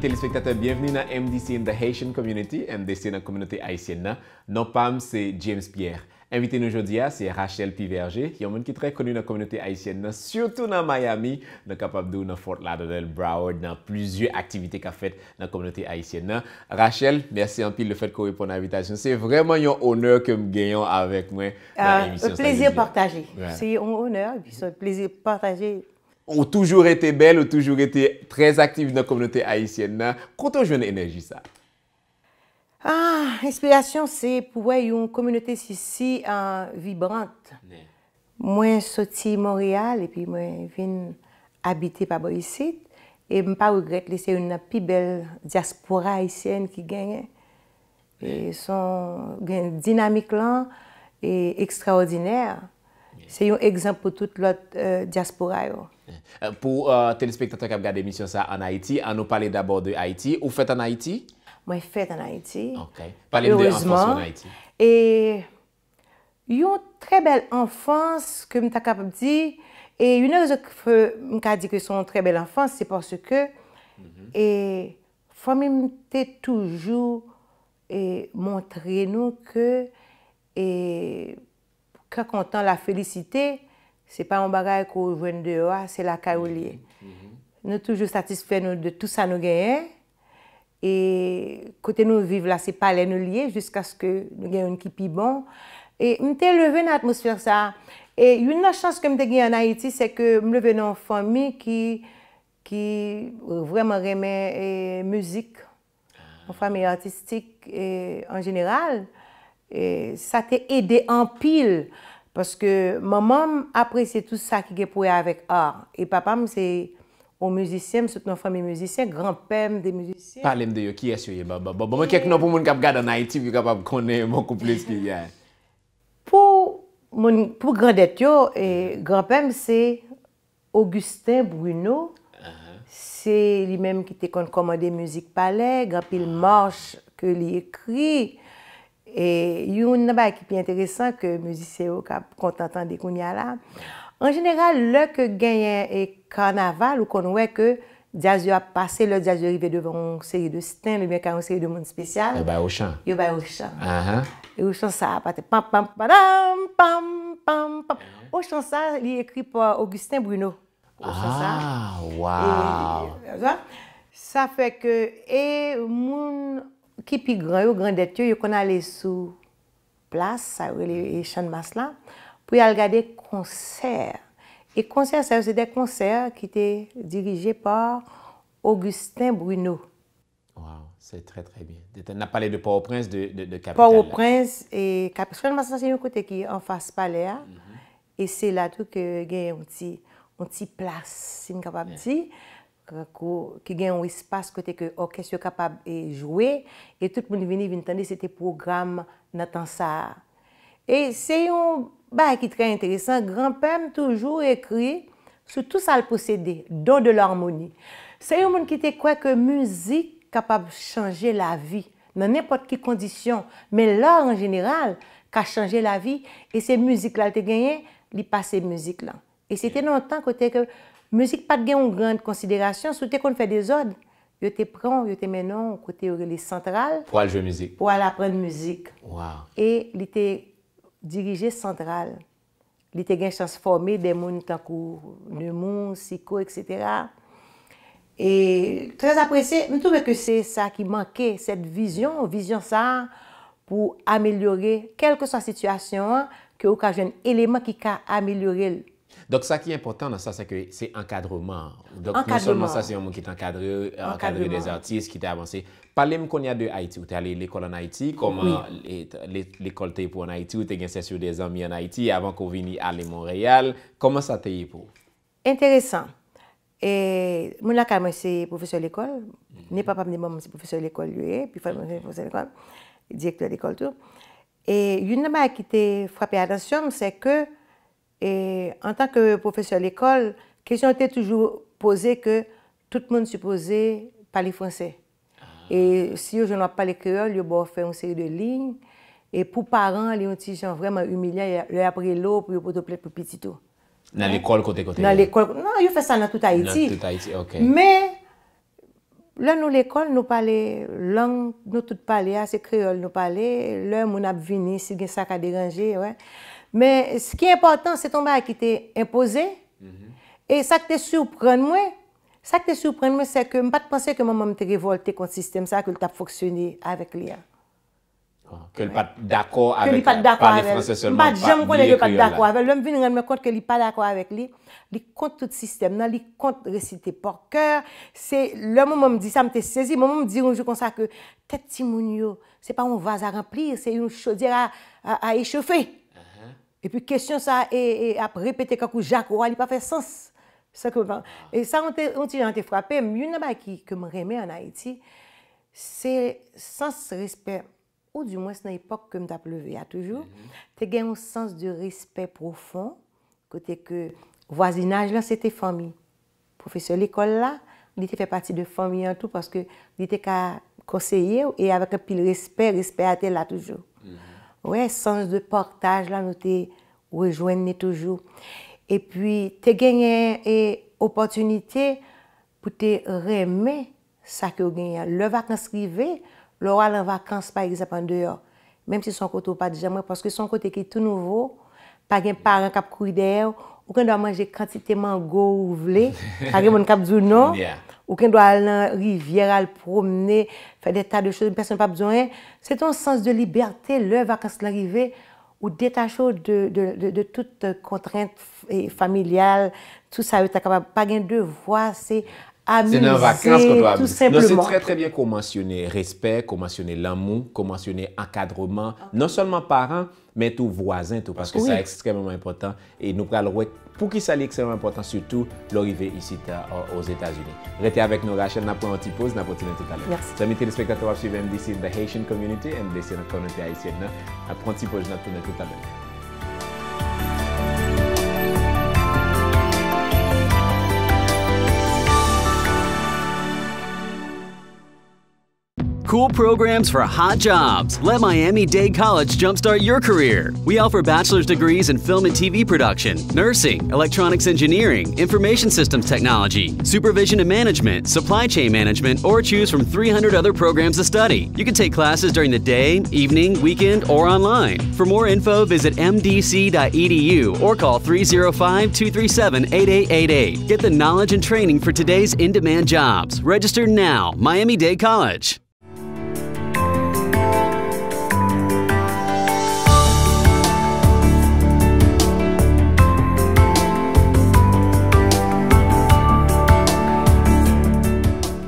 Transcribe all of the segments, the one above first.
téléspectateurs, bienvenue dans MDC in the Haitian Community, MDC dans la communauté haïtienne. Non, PAM, c'est James Pierre. Invité nous aujourd'hui, c'est Rachel Piverger, qui est un monde très connu dans la communauté haïtienne, surtout dans Miami, dans capable dans Fort Lauderdale, Broward, dans plusieurs activités qu'a fait dans la communauté haïtienne. Rachel, merci en pile le fait qu'on répondre à l'invitation. C'est vraiment un honneur que nous gagnons avec moi. Euh, un plaisir partagé. C'est un honneur, c'est un plaisir partagé Ou toujou rete bel, ou toujou rete trez aktif nan komyonete Haitienne nan. Koutou jwen eneji sa? Ah, inspirasyon se pouwe yon komyonete sisi vibran. Mwen soti Montreal, epi mwen vin abite pa bo yisit. E mpa wigret li se yon api bel diaspora Haitienne ki genye. E son genye dinamik lan, ekstraordinèr. Se yon ekzamp pou tout lot euh, diaspora yo. Eh, eh, po euh, telespektator kap gade misyon sa an Haiti, an nou pale d'abord de Haiti. Ou fèt an Haiti? Mwen fèt an Haiti. Ok. Pale mde enfans yon Haiti. E yon tre bel enfans ke mta kap ap di, e yon nou zek fè mka di ke son tre bel enfans, se porske mhm. fòmim te toujou montre nou ke... Kwa kontan la felisite, se pa yon bagay ko ouwen dewa, se la ka ou liye. Nou toujou satisfè nou de tout sa nou genyen. E kote nou viv la se palen ou liye, jisk aske nou genyen yon kipi bon. E mte leve nan atmosfer sa. E yon nan chans ke mte genyen an Haiti, se ke mleve nan fami ki vreman reme muzik. An fami artistik en general. E sa te ede anpil. Paske maman apre se tout sa ki ge pou e avek ar. E papam se o muzisyen, sot nou fami muzisyen, granpem de muzisyen. Palem de yo, ki es yo ye baba? Baba, mwen kek nou pou moun kap gade an Haiti, pou moun kap ap kone moun kouplez ki yay. Po, moun, pou grandet yo, e granpem se Augustin Bruno. Se li menm ki te kon komande muzik pale, granpil ah. mors ke li ekri. E yon nan ba ekipi enteresan ke müzise yo ka kontantan de koun yala. En general, lò ke genyen e karnaval, ou kon wè ke dja zyo a pase, lò dja zyo ive devon sèri de stèn, devon sèri de moun spèsyal. Yo bay o chan. O chan sa, li ekri pou Augustin Bruno. O chan sa. Sa fè ke e moun Kipi gran yo, gran det yo, yo kon ale sou plas, sa ou e chan mas lan, pou yal gade konser. E konser sa yo, se de konser ki te dirije por Augustin Bruno. Waw, se tre tre bien. De ten ap pale de Poro Prince, de Kapital la. Poro Prince e Kapital. Chan mas lan se yon kote ki, an fase pale a. E se la tou ke gen yon ti plas, sin kapap ti. ki gen ou espas kote ke orkes yo kapab e jwe, e tout moun vini vintande se te programe natan sa. E se yon, ba ki tre interesan, granpem toujou ekri, sou tout sa al posede, don de l'harmoni. Se yon moun ki te kwe ke muzik kapab chanje la vi, nan nepot ki kondisyon, men lor an jeneral, ka chanje la vi, e se muzik la te genye, li pa se muzik la. E se te nan tan kote ke... Muzik pat gen yon grand konsiderasyon sou te kon fè dezod. Yo te pran, yo te menon kote yon relis sentral. Po al jwen muzik. Po al apren muzik. Ouwa. E li te dirije sentral. Li te gen transforme den moun tan kou. Nè moun, siko, etc. E trez apresye, nou toube ke se sa ki manke set vizyon. Vizyon sa pou ameliori kelke sa situasyon. Ke ou ka jen eleman ki ka ameliori. Dok sa ki important nan sa, sa ki se ankadreman. Ankadreman. Non solman sa se yon moun ki te ankadre, ankadre des artiste ki te avanse. Palem kon ya de Haiti ou te ale l'ekol an Haiti, l'ekol te epou an Haiti ou te gen se su des anmi an Haiti avan kon vini ale Montréal. Koman sa te epou? Interesant. E moun la ka mwen se profeseur l'ekol. Ne pa pa mwen mwen mwen se profeseur l'ekol yoye, pi fwa mwen mwen mwen profeseur l'ekol. Direktur l'ekol tou. E yon nama ki te frapi adansyon, se ke E an tanke profesyon l'ekol, kesyon te toujou pose ke tout moun se pose pali franse. Ah. E si yo joun wap pale kreol, yo bo fe yon seri de lin. E pou paran, li yon ti joun vreman umilyan, yo apre lop, yo poto plek pou piti tou. Nan l'ekol kote kote? Nan l'ekol kote. Nan yo fe sa nan tout Haiti. Non, nan tout Haiti, ok. Me, lè nou l'ekol nou pale, lè nou tout pale, a se kreol nou pale, lè moun ap vini, si gen sa ka deranje, wè. Men, se ki important, se ton mba a ki te impose, e sa ke te soupren mwen, sa ke te soupren mwen, se ke mbat pense ke mman mwen te revolte kont sistem sa, ke l tap foksyoni avek li a. Ke l pat dako avek, pari franse seman, mbat jem konen l pat dako avek, l mvin rend me kont ke li pat dako avek li, li kont tout sistem nan, li kont resite port-kör, se l mman mwen di sa mte sezi, mman mwen di rounjou konsa ke, te ti moun yo, se pa moun vaz a remplir, se yon chodir a echafe, E pi kesyon sa e ap repete kakou Jacques Roy, li pa fe sens. E sa onti jante frape, mwen nan ba ki kem reme an Haiti, se sens respe, ou di mwen se nan epok kem ta pleve a toujou, mm-hmm. te gen yon sens de respe profon, kote ke wazinaj lan se te fomi. Profesor l'ekol la, nite fe pati de fomi an tou, paske nite ka konseye ou e avak apil respe, respe ate la toujou. Ouye, sanj de portaj la nou te ouwejwenne toujou. E pwi, te genyen e opotunite pou te reme sa ki ou genyen. Le vakanskrive, lora la vakans pa egzap an deyo. Mem si son kote ou pa dijamwe, paske son kote ki tou nouvo, pa gen paran kap kouy deyo, Ou ken do a manje kantite mango ou vle, kage moun kap zounon, ou ken do a lan rivyera, al promene, fè deta de chou, moun person pa bzounen, se ton sens de liberte, le vakans l'arive, ou detacho de tout kontrent familial, tout sa ou ta kapab, pa gen devwa, se... amuser, tout simplement. C'est très, très bien qu'on mentionne respect, qu'on mentionne l'amour, qu'on mentionne encadrement, non seulement parents, mais tout voisin, tout, parce que c'est extrêmement important. Et nous parlerons pour qui ça est extrêmement important, surtout l'arrivée ici euh, euh, aux États-Unis. Restez avec nous, Rachel, nous prenons un petit pause, nous une tout à l'heure. Merci. Amis téléspectateurs, suivre MDC, The Haitian Community, MDC, notre communauté haïtienne. Nous prenons un petit pause, tout à l'heure. Cool programs for hot jobs. Let Miami Dade College jumpstart your career. We offer bachelor's degrees in film and TV production, nursing, electronics engineering, information systems technology, supervision and management, supply chain management, or choose from 300 other programs to study. You can take classes during the day, evening, weekend, or online. For more info, visit mdc.edu or call 305 237 8888. Get the knowledge and training for today's in demand jobs. Register now, Miami Dade College.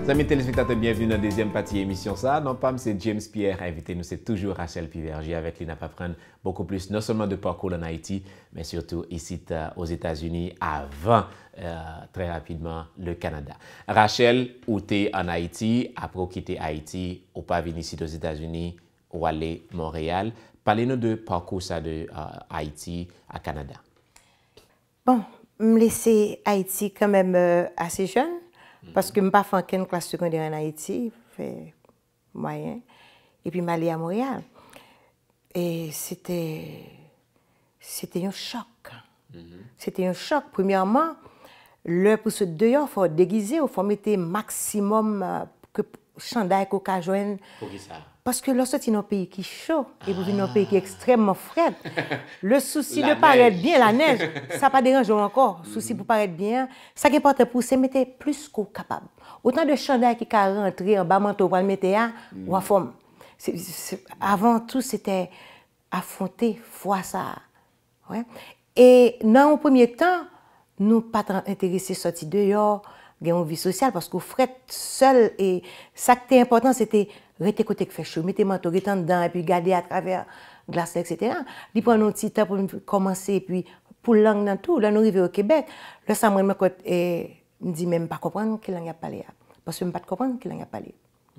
Amis téléspectateurs, bienvenue dans la deuxième partie de l'émission. Ça, non pas, c'est James Pierre. Invité, nous, c'est toujours Rachel Pivergie avec Lina pas beaucoup plus, non seulement de parcours en Haïti, mais surtout ici euh, aux États-Unis avant euh, très rapidement le Canada. Rachel, où t'es en Haïti, après quitter Haïti, ou pas venir ici aux États-Unis, ou aller Montréal. Parlez-nous de parcours ça de euh, Haïti à Canada. Bon, me laisser Haïti quand même assez jeune. Paske m pa fanken kwa la seconde yon en Haiti, fwe mwayen, epi m a li a Montreal. Et s'ete, s'ete yon chok. Mhm. S'ete yon chok. Premièrement, lè pou sot deyon fwa degize ou fwa mette maksimum... Euh, chanda y ko ka jwen. Paske lò soti nou peyi ki chou, e pou ti nou peyi ki ekstremman fred. Le souci de paret bien la nej, sa pa deranjou ankor. Souci pou paret bien. Sa ki pote pou, se mette plus ko kapab. O tan de chanda y ki ka rentre, an ba mante mm. ou pal mette ya, wafom. Avant tout, se te afonte fwa sa. E nan ou pomiye tan, nou patan enterese soti deyo, gen yon vi sosyal, paskou fred sel e sakte importan se te rete kote k fechou, mete manto, rete an dan, e pi gade a traver glase, etc. Li pran yon titan pou mwen komanse, e pi pou lang nan tou, lan yon rive ou Kebek, lò sa mwen mwen kote e di mwen pa kopran ke lang ap pale a. Pas yon mwen pa te kopran ke lang ap pale.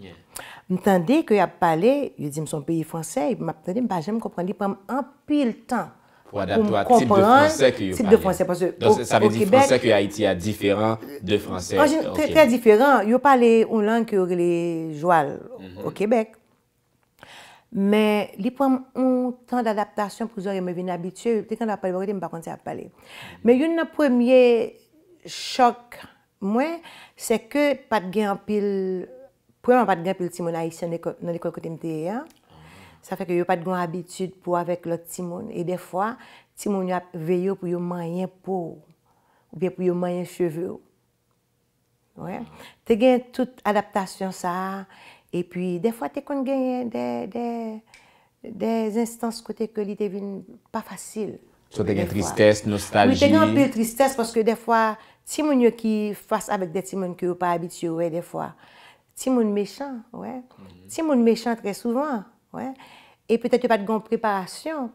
Mwen tande ke ap pale, yo di m son peyi franse, mwen ap tande, mwen pa jen mwen kopran, li pran mwen anpil tan. Ou adapto a tip de fransè ki yo parè. Mm-hmm. Tip mm-hmm. de fransè. Sa ve di fransè ki Haiti a diferan de fransè. Trè diferan. Yo pale yon lang ki yo rele joal o Kebek. Me li pouan ou tan d'adaptasyon pou zore yon mwen vin abitye. Te kan ap pale vore, te mwen pa kante ap pale. Me yon nan premye chok mwen, se ke pat gen apil, pouan pat gen apil ti mwen a itse nan ekol kote mte ya, Sa feke yo pa de gwan habitude pou avek lot timoun. E defwa, timoun yo veyo pou yo mayen pou. Ou pe pou yo mayen cheve ou. Ouè. Te gen tout adaptasyon sa. E pi defwa te kon gen den den instans kote ke li te vin pa fasil. So te gen tristès, nostalji. Ou te gen anpil tristès parce que defwa timoun yo ki fase avek de timoun ki yo pa habityou. Ouè defwa. Timoun mechan. Ouè. Mm-hmm. Timoun mechan tre souvan. Et peut-être il y a pas de grande préparation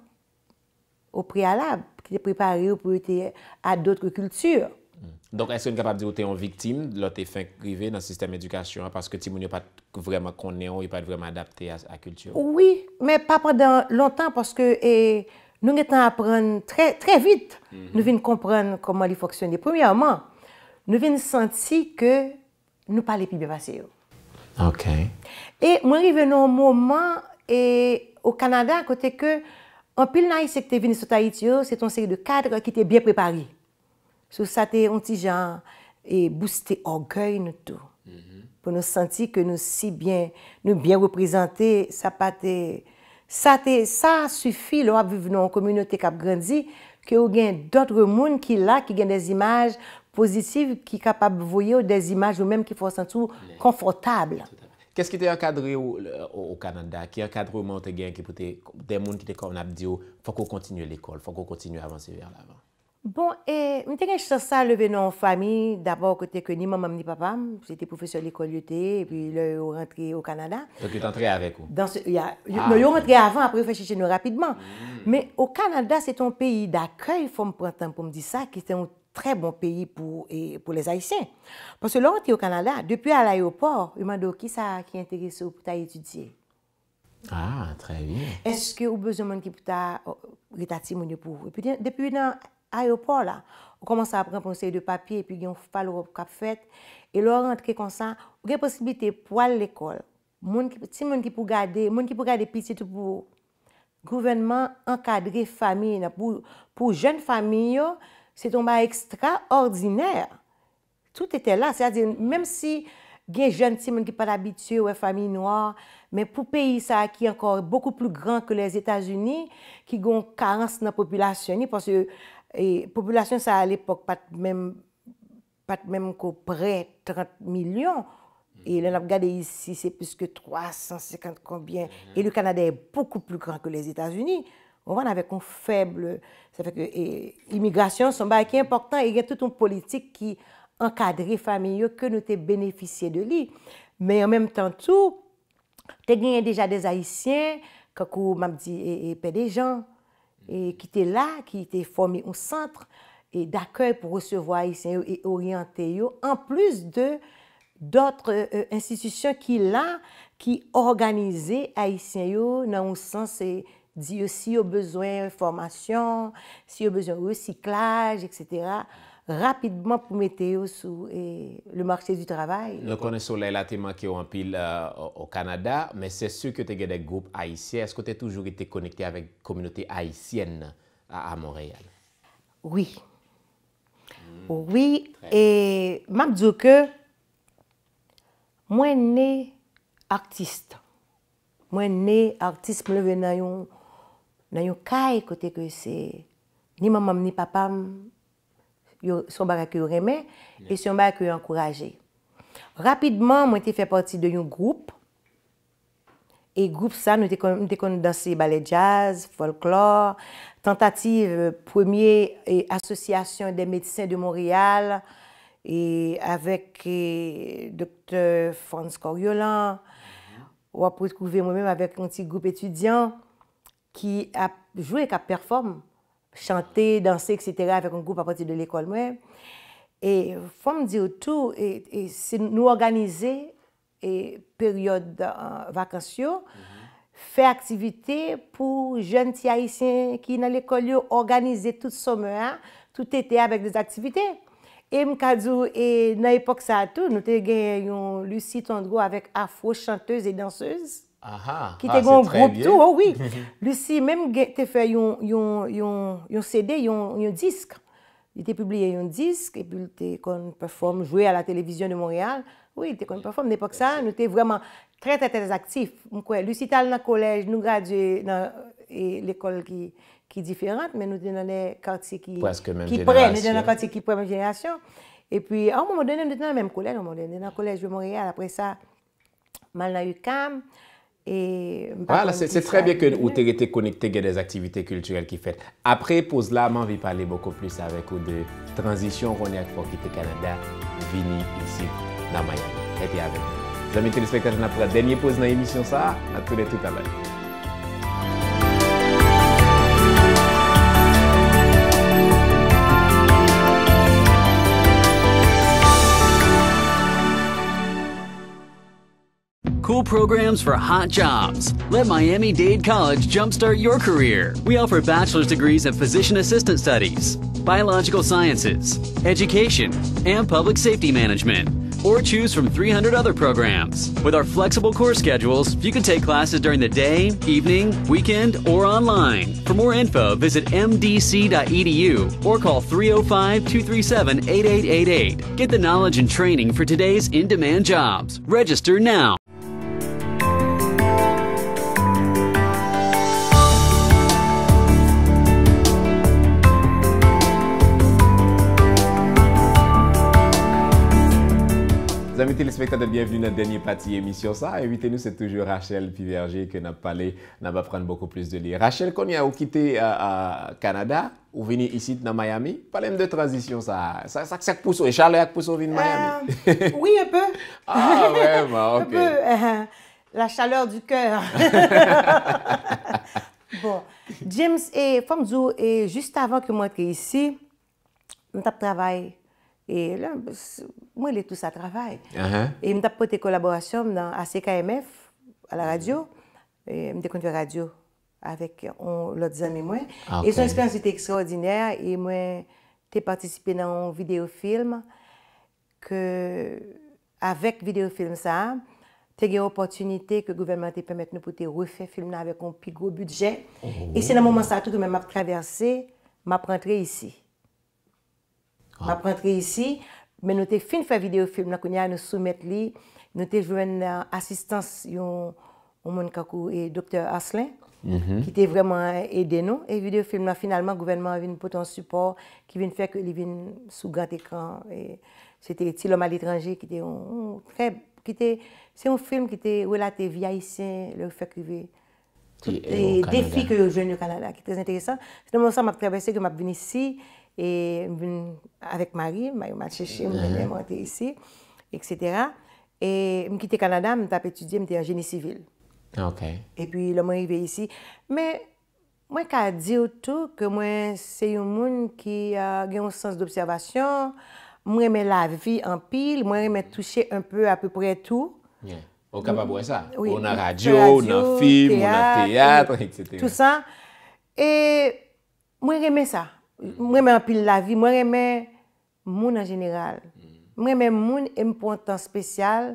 au préalable, qui est préparée pour être à d'autres cultures. Hmm. Donc est-ce qu'il y a une capacité où tu es une victime de l'auté fin privée dans le système éducation, parce que tu ne peux pas vraiment connaître, tu ne peux pas vraiment être adaptée à la culture? Oui, mais pas pendant longtemps, parce que nous avons appris très vite. Hmm. Nous avons compris comment il fonctionnait. Premièrement, nous avons senti que nous ne parlions plus de la culture. Ok. Et moi, il y a un moment... E, ou Kanada, kote ke, an pil nan isek te vini sotayit yo, se ton seri de kadre ki te byen prepari. Sou sa te onti jan, e booste orgoy nou tou. Pou nou santi ke nou si byen, nou byen reprezenti, sa pa te... Sa te, sa sufi lou ap vi venon ou komyounote kap grandzi, ke ou gen doutre moun ki la, ki gen des imaj pozitiv, ki kapap voye ou des imaj ou menm ki fosan tou konfortabl. Tout an. Kèsk ki te akadre ou o Kanada? Ki akadre ou mwen te gen ki pou te den moun ki te kon ap diyo, oh, fòk ou kontinye l'ekol? Fòk ou kontinye avanse ver l'avan? Bon, e mwen te gen che sa leve nan ou fami, d'apò kote ke ni mamam ni papam, pou se te poufesyon l'ekol yo te, pi lè ou rentre ou Kanada. Ou ki te antre avek ou? Nou yo rentre avan, apre ou fè chè chè nou rapidman. Mè, ou Kanada se ton peyi d'aköy, fò m prantan pou m di sa, ki se prè bon peyi pou les Haitien. Ponsè lor an ti yo Kanada, depi al ayopor, yon mando ki sa ki entere se ou pou ta yi etudye. Ah, trè bien. Eske ou bezon moun ki pou ta retati moun yo pou. Depi yon ayopor la, on komanse apren ponseye de papye, epi yon fal ou kap fet, e lor an tri konsan, ou gen posibite pou al l'ekol, moun ki pou gade piti tout pou gouvenman ankadre fami, pou jen fami yo, C'est un bas extraordinaire. Tout était là. C'est-à-dire, même si il y a des jeunes qui ne pas habitués aux familles noires, mais pour un pays ça, qui encore beaucoup plus grand que les États-Unis, qui ont carence dans la population, parce que la population ça, à l'époque, pas même pas même qu'au près 30 millions. Et là, ici, c'est plus que 350 combien. Et le Canada est beaucoup plus grand que les États-Unis. Ou an avek ou feble, sa feke imigrasyon son ba ki important, e gen tout ou politik ki ankadri fami yo ke nou te benefisye de li. Me en menm tan tou, te genye deja de Aisyen, kakou map di e pe de jan, e ki te la, ki te formi ou sentre, e d'akoy pou resevo Aisyen yo e oryante yo, an plus de d'otre euh, institisyon ki la, ki organize Aisyen yo nan ou sens e Di yo si yo bezwen formasyon, si yo bezwen resiklaj, etc. Rapidman pou mette yo sou le marchè du travèl. Nou konè sou lè latèman ki yo anpil o euh, Kanada, mè sè sè sè kè te gèdè goup aïsien, eskò te toujou ki te konèkte avèk kominote aïsien a Montréal? Oui. Oui, et mè djoukè, mwen ne artiste. Mwen ne artiste mè le vè nan yon... nan yon kay kote kwe se ni mamam ni papam yon somba kwe reme e somba kwe yon kouraje. Rapidman, mwen te fe pati de yon group e group sa nou te kon danse ballet jazz, folklore, tentative premier et association des médecins de Montréal e avèk e, dr. Franz Coriolan mm-hmm. ou ap prouskouve mwen mèm avèk yon ti group étudiant ki a jwèk a perform, chante, danse, etc. avèk an goup apoti de l'ekol mwen. E fòm diw tou, se nou organize, e peryode euh, vakansyo, fè aktivite pou jèn ti aisyen ki nan l'ekol yo organize tout sommè a, tout etè avèk de aktivite. E mkadzou, na epok sa tou, nou te gen yon Lucy Tondro avèk afwo chantez e dansez, Aha, aha, c'est très bien. Ki te gon groupe tout, oh oui. Lucy, mèm te fè yon CD, yon disque. Yon te publie yon disque, et puis te kon performe, joué à la télévision de Montréal. Oui, te kon performe. N'est pas que ça, nou te vraiment très très très actif. Mwen kwe, Lucy tal nan kolèj, nou gradué nan l'école ki diferante, mè nou te nanè karti ki pren. Presque mèm génération. Nou te nanè karti ki pren mèm génération. Et puis, an mèm mèm, nou te nanè mèm kolèj, nou te nanè mèm kolèj de Montréal. Après ça, mèm nan yu kam. Euh, voilà, c'est très bien que vous été connecté à des activités culturelles qui faites. Après, pause, là, je vais parler beaucoup plus avec vous de transition qu'on est pour quitter le Canada, venir ici, dans Miami. Restez avec nous. Amis téléspectateurs, pris la dernière pause dans l'émission, ça, à tous tout à l'heure. cool programs for hot jobs. Let Miami Dade College jumpstart your career. We offer bachelor's degrees in physician assistant studies, biological sciences, education, and public safety management or choose from 300 other programs. With our flexible course schedules, you can take classes during the day, evening, weekend, or online. For more info, visit mdc.edu or call 305 237 8888. Get the knowledge and training for today's in demand jobs. Register now. téléspectateurs, bienvenue dans la dernière partie de l'émission. Ça, invitez nous, c'est toujours Rachel Piverger que nous allons parlé. prendre beaucoup plus de livres. Rachel, quand vous a quitté euh, euh, Canada, ou venu ici dans Miami, parlez de transition, ça. Ça, ça, ça pousse, et Charles, ça pousse, de Miami. Euh, oui, un peu. ah, vraiment, ok. Un peu. Euh, la chaleur du cœur. bon, James et Famzou, et juste avant que moi ici, nous avons travaillé E lè, mwen lè tout sa travay. E mwen tap pote kolaborasyon nan ACKMF, ala radyo, e mwen dekoun fwe radyo, avèk lòt zanmè mwen. Ah, e son esperans yote ekstraordinèr, e mwen te patisipe nan videofilm, ke avèk videofilm sa, te gen opotunite ke gouvernment te pamèt nou pou te refè film nan avèk yon pi gò budjè. Oh. E se nan moun man sa tout ou mè map traversè, map rentre isi. Ma prantre isi, men nou te fin fè videofilm la koun ya nou soumet li, nou te jwen euh, asistans yon omon kakou e doktor Aslin, ki mhm. te vreman edeno, e videofilm la finalman gouvenman avin poton support, ki vin fèk li vin sou gant ekran, e se te ti lom al itranji ki te yon, ki te, se yon film ki te wè la te vyayisyen, lò fèk yon vè, te fi ki yon jwen yon kanada, ki te zèn tereysan, se nan monsan map travesse ki map vin isi, E mwen avèk mari, mwen a chèche, mwen mhm. mète mwète yisi, etc. E mwen kite Kanada, mwen tap etudye, mwen te yon geni sivil. Ok. E pi lò mwen yive yisi. Mwen ka di woutou ke mwen se yon moun ki euh, gen yon sens d'observasyon, mwen remè la vi an pil, mwen remè touche an peu apèpèpè tout. Ou kapabouè sa? Ou nan radyo, ou nan film, ou nan teyat, etc. Tout sa. E mwen remè sa. Mwen remè anpil la vi, mwen remè moun an jeneral. Mm. Mwen remè moun e mpon tan spesyal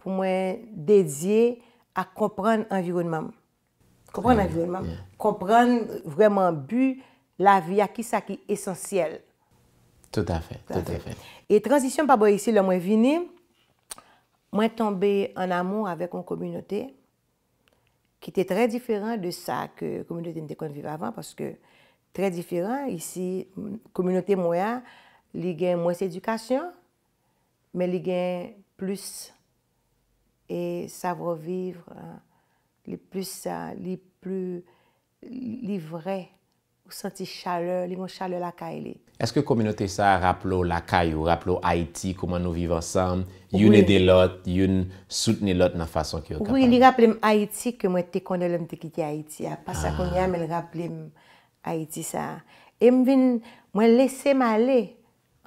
pou mwen dedye a kompran anvironmanm. Kompran anvironmanm, kompran vreman bu la vi a ki sa ki esensyel. Tout afen, tout afen. E transisyon pa boye si lè mwen vini, mwen tombe an amou avèk an komunote. Ki te tre diferan de sa ke komunote nte kon vive avan, paske... tre diferant. Isi, kominote mwen, li gen mwen s'edukasyon, men li gen plus e savrevivre, li plus, li plus, li vre, ou santi chaleur, li mwen chaleur lakay li. Eske kominote sa, raplo lakay ou raplo Haiti, koman nou viv ansam, yon edelot, yon soutenelot na fason ki yo kapal? Oui, li raplem Haiti, ke mwen tek kondolem de ki ki Haiti, apasa ah. konye amel raplem... Ha iti sa. E mwen lese m alè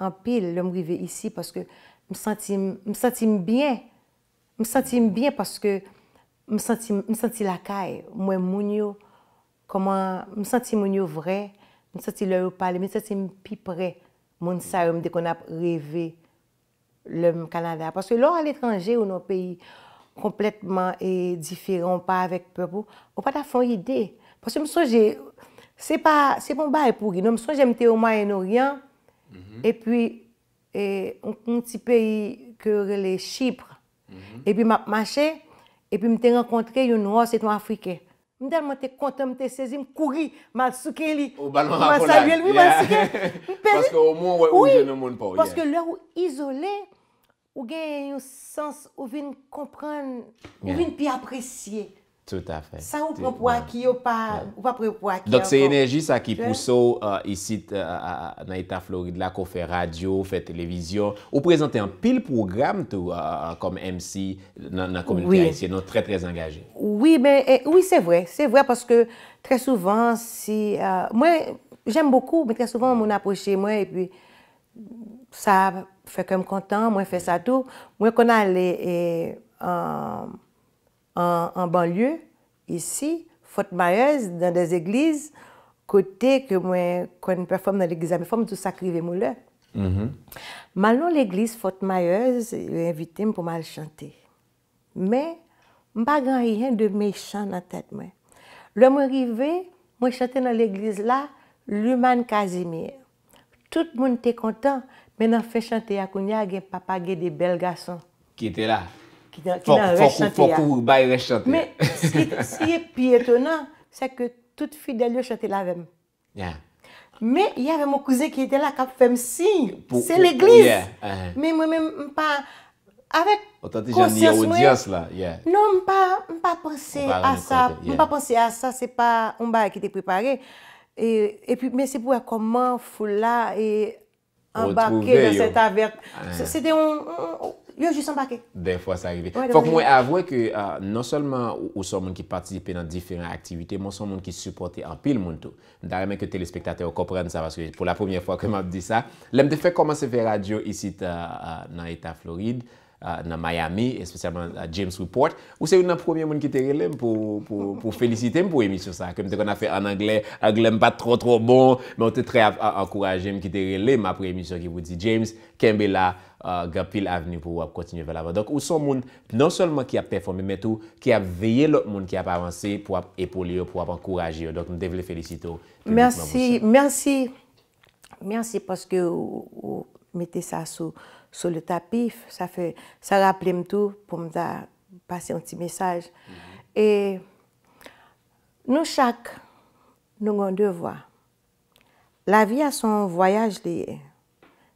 an pil lèm grive isi paske m sentim, m sentim byen. M sentim byen paske m senti lakay. Mwen moun yo koman, m senti moun yo vre. M senti lè ou pale. M sentim pi pre moun sarèm de kon ap grive lèm kanada. Paske lò al etranje ou nou peyi kompletman e diferon pa avèk pebo, ou pa ta fon ide. Paske m soujè Se pou mba e pougi, nou mson jemte ou Mayen-Oriyan, e pi, ou mti peyi kerele Chypre, e pi mpache, e pi mte renkontre yon wos eton Afrike. Mdel mwen te konta, mte sezi mkougi, malsouke li, ou mman sa yon, mman sa yon, ou mpeni. Paske ou mwen wè ouye, nou mwen pa ouye. Paske lè ou izole, ou gen yon sens, ou vin kompran, ou vin pi apresye. Tout a fè. Sa ou prou pwa ki yo pa, ou pa prou pwa ki yo pa. Dok se enerji sa ki pousou isi na Eta Floride euh, euh, la ko fè radio, fè televizyon, ou prezante an pil programe tou kom emsi nan komunite a isi, nou trè trè zangaje. Oui, c'est vrai, c'est vrai, parce que trè souvent, euh, moi j'aime beaucoup, mais trè souvent, moun aposhe moi, ça fè kèm kontan, moi fè sa tou, moun kon alè... An banlye, isi, Fort Myers, dan des eglise, kote ke mwen kon perform nan eglise. Mwen perform tout sakri ve mou lè. Mm-hmm. Man lon l'eglise Fort Myers, yon invite m pou man chante. Me, mba gran yon de me chan nan tèt mwen. Lè mwen rive, mwen chante nan l'eglise la, Luman Kazimie. Tout moun te kontan, men nan fè chante yakounia gen papa gen de bel gason. Ki te la? Fokou fokou wou bay rechante. Si ye pi etonan, se ke tout fidel yo chante la vemen. Ya. Me yave mw kouze ki eten la kap fem si. Se l'eglise. Me mwen mwen mpa... Otante jan diyo audyans la. Non mpa mpa pense a sa. Mpa pense a sa. Se pa mba ki te prepare. E pi mwen se pouwe koman fula e embake nan seta ver. Se te mwen... Yo, je euh, non s'enbake. De fwa s'arive. Fok mwen avwe ke, non solman ou son moun ki partisipe nan diferent aktivite, moun son moun ki supporte an pil moun tou. Ndare men ke telespektate ou kopren sa, vase pou la pounye fwa ke mwen ap di sa. Lem te fèk koman se fè radio isi nan Eta Floride, nan euh, Miami, espesyalman euh, James Rupport, ou se yon nan pounye moun ki te relem pou felicite m pou emisyon sa. Kèm te kon a fè an Anglè, Anglè m pat tro tro bon, men ou te tre akouraje m ki te relem apri emisyon Euh, Gap pil avni pou ap kontinye vel avan. Donk ou son moun nan solman ki ap performe metou, ki ap veye lot moun ki ap avanse pou ap epoli yo, pou ap ankoraji yo. Donk nou devle felisito. Mersi, mersi. Mersi paske ou mette sa sou le tapif. Sa fe, sa raple mtou pou mta pase yon ti mesaj. Mm-hmm. E nou chak nou gwen devwa. La vi a son voyaj liye.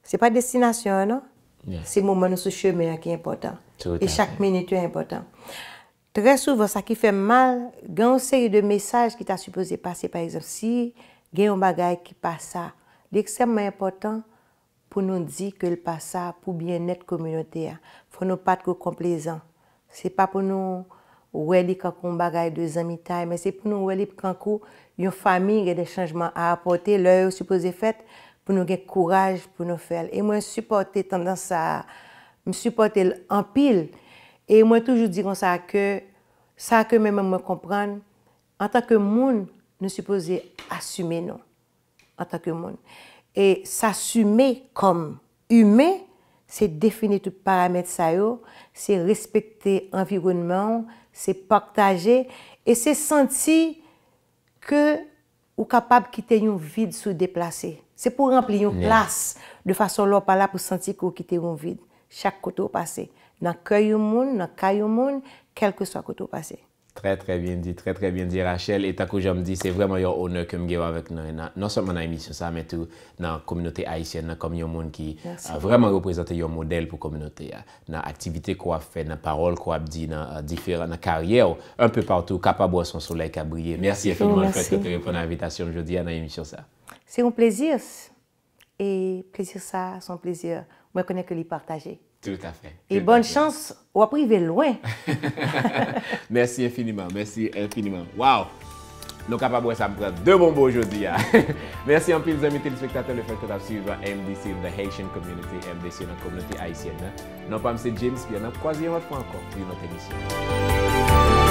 Se pa destinasyon nou. Se moun moun sou che mè ya ki important. E chak mè netou ya important. Très souvent, sa ki fè mal, gen ou seri de mesaj ki ta suppose pasè. Par exemple, si gen ou bagay ki pasa, l'eksem mè important pou nou di ke l'pasa pou bien net komunote ya. Fò nou pat kou komplezan. Se pa pou nou wèli kakou mbagay 2 an mitay, men se pou nou wèli kakou yon fami gen de chanjman a apote, lè ou suppose fèt, pou nou gen kouraj pou nou fèl. E mwen supporte tendanse a, mwen supporte l'ampil, e mwen toujou diron sa ke, sa ke mè mè mwen kompran, an tak ke moun, nou suppose asume nou, an tak ke moun. E s'asume kom, yme, se defini tout paramète sa yo, se respekte environnement, se partaje, e se senti ke ou kapab ki tenyon vide sou deplase. Se pou remple yon plas de fason lò pala pou santi kou kite yon vide. Chak koto pase. Nan kèy yon moun, nan kèy yon moun, kelke swa koto pase. Très, très bien dit, très, très bien dit, Rachel. Et tant que je me dis, c'est vraiment un honneur que je avec nous, hein. non seulement dans l'émission, mais tout dans la communauté haïtienne, comme un monde qui a euh, vraiment représenté un modèle pour la communauté. Hein. Dans l'activité qu'on a fait, dans la parole qu'on a dit, dans euh, différentes carrières, un peu partout, capable de son soleil qui a brillé. Merci infiniment de répondre à l'invitation aujourd'hui hein, dans l'émission. C'est un plaisir. Et plaisir, ça, son plaisir. Moi, je connais que les partager. Tout a fait. Et bonne chance ou aprivé loin. Merci infiniment. Merci infiniment. Wow! Non kapabou esam prè de bonbo jodi ya. Merci anpil zemite l'espectateur le fèkot ap suivant MDC, The Haitian Community, MDC, nan komnoti Haitienne. Nanpam se James, pi anap kwa zi yon hotpon akon, pou yon notenisyon.